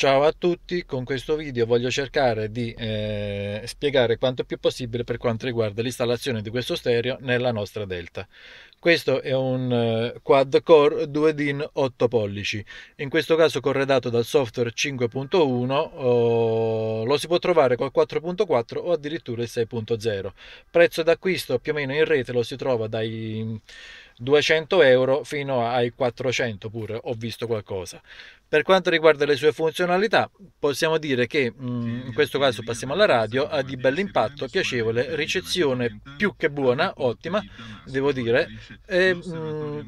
Ciao a tutti, con questo video voglio cercare di eh, spiegare quanto più possibile per quanto riguarda l'installazione di questo stereo nella nostra Delta. Questo è un eh, quad core 2DIN 8 pollici, in questo caso corredato dal software 5.1, lo si può trovare col 4.4 o addirittura il 6.0. Prezzo d'acquisto più o meno in rete lo si trova dai... 200 euro fino ai 400 pure ho visto qualcosa per quanto riguarda le sue funzionalità possiamo dire che mh, mm, in questo caso passiamo alla radio ha di bell'impatto piacevole ricezione più che buona ottima devo dire e, mh, mm,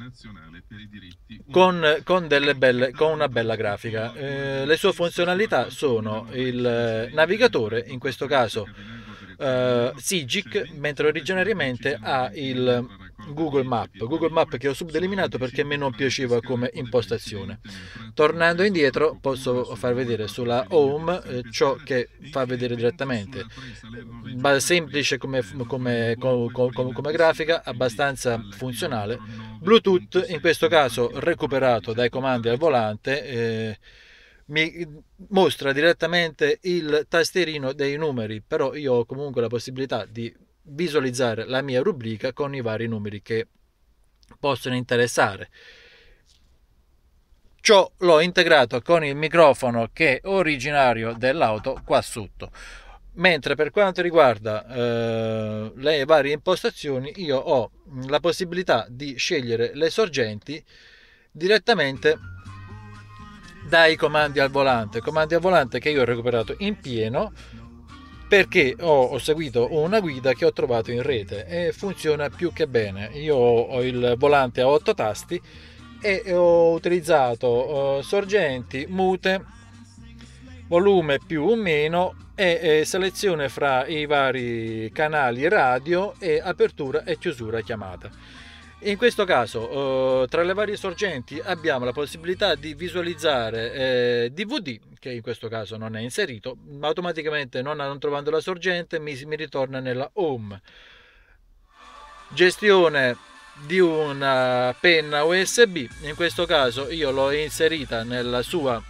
con, con, belle, con, una bella grafica eh, le sue funzionalità sono il navigatore in questo caso Uh, Sigic, mentre originariamente ha il Google Map, Google Map che ho subdeliminato perché a me non piaceva come impostazione. Tornando indietro posso far vedere sulla home eh, ciò che fa vedere direttamente, ba- semplice come, come, come, come grafica, abbastanza funzionale. Bluetooth in questo caso recuperato dai comandi al volante. Eh, mi mostra direttamente il tastierino dei numeri, però io ho comunque la possibilità di visualizzare la mia rubrica con i vari numeri che possono interessare. Ciò l'ho integrato con il microfono che è originario dell'auto qua sotto. Mentre per quanto riguarda eh, le varie impostazioni, io ho la possibilità di scegliere le sorgenti direttamente dai comandi al volante. Comandi al volante che io ho recuperato in pieno perché ho, ho, seguito una guida che ho trovato in rete e funziona più che bene. Io ho il volante a 8 tasti e ho utilizzato eh, sorgenti, mute, volume più o meno e, e selezione fra i vari canali radio e apertura e chiusura chiamata. In questo caso, eh, tra le varie sorgenti, abbiamo la possibilità di visualizzare eh, DVD, che in questo caso non è inserito, ma automaticamente non, non trovando la sorgente mi, mi ritorna nella home. Gestione di una penna USB, in questo caso io l'ho inserita nella sua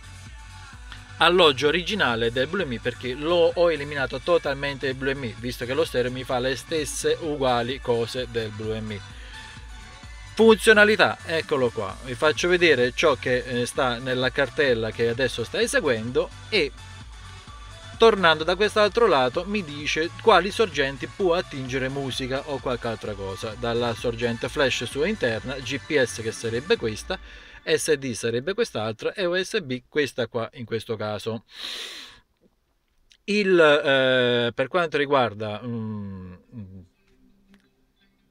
alloggio originale del Bluemi perché lo ho eliminato totalmente il Bluemi, visto che lo stereo mi fa le stesse uguali cose del Bluemi funzionalità eccolo qua vi faccio vedere ciò che eh, sta nella cartella che adesso sta eseguendo e tornando da quest'altro lato mi dice quali sorgenti può attingere musica o qualche altra cosa dalla sorgente flash sua interna gps che sarebbe questa sd sarebbe quest'altra e usb questa qua in questo caso Il, eh, per quanto riguarda mm,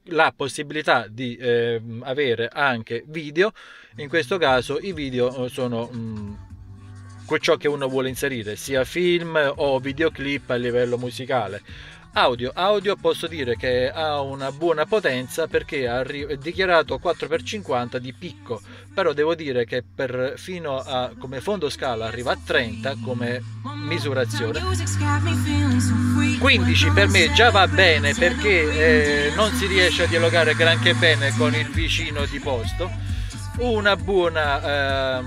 la possibilità di eh, avere anche video in questo caso i video eh, sono mh, mm, ciò che uno vuole inserire sia film o videoclip a livello musicale Audio, audio posso dire che ha una buona potenza perché è dichiarato 4x50 di picco, però devo dire che per, fino a, come fondo scala arriva a 30 come misurazione. 15 per me già va bene perché eh, non si riesce a dialogare granché bene con il vicino di posto. Una buona eh,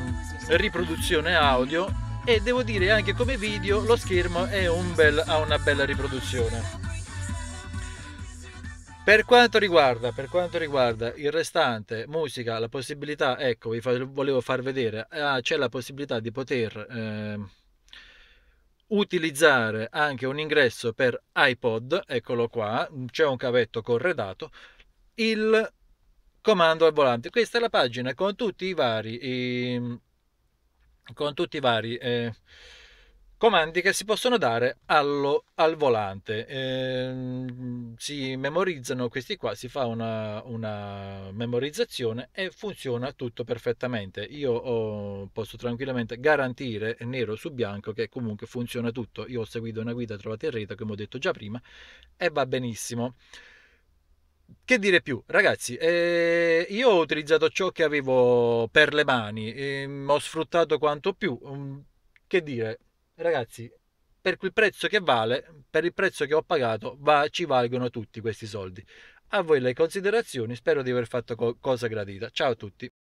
riproduzione audio e devo dire anche come video lo schermo un bel, ha una bella riproduzione. Per quanto, riguarda, per quanto riguarda il restante, musica, la possibilità, ecco, vi volevo far vedere, ah, c'è la possibilità di poter eh, utilizzare anche un ingresso per iPod, eccolo qua, c'è un cavetto corredato, il comando al volante. Questa è la pagina con tutti i vari i ehm, con tutti i vari eh, comandi che si possono dare allo, al volante. Eh, si memorizzano questi qua, si fa una, una memorizzazione e funziona tutto perfettamente. Io ho, posso tranquillamente garantire nero su bianco che comunque funziona tutto. Io ho seguito una guida trovata in rete, come ho detto già prima, e va benissimo che dire più, ragazzi? Eh, io ho utilizzato ciò che avevo per le mani, ehm, ho sfruttato quanto più. Mm, che dire, ragazzi, per quel prezzo che vale, per il prezzo che ho pagato, va, ci valgono tutti questi soldi. A voi le considerazioni, spero di aver fatto co- cosa gradita. Ciao a tutti.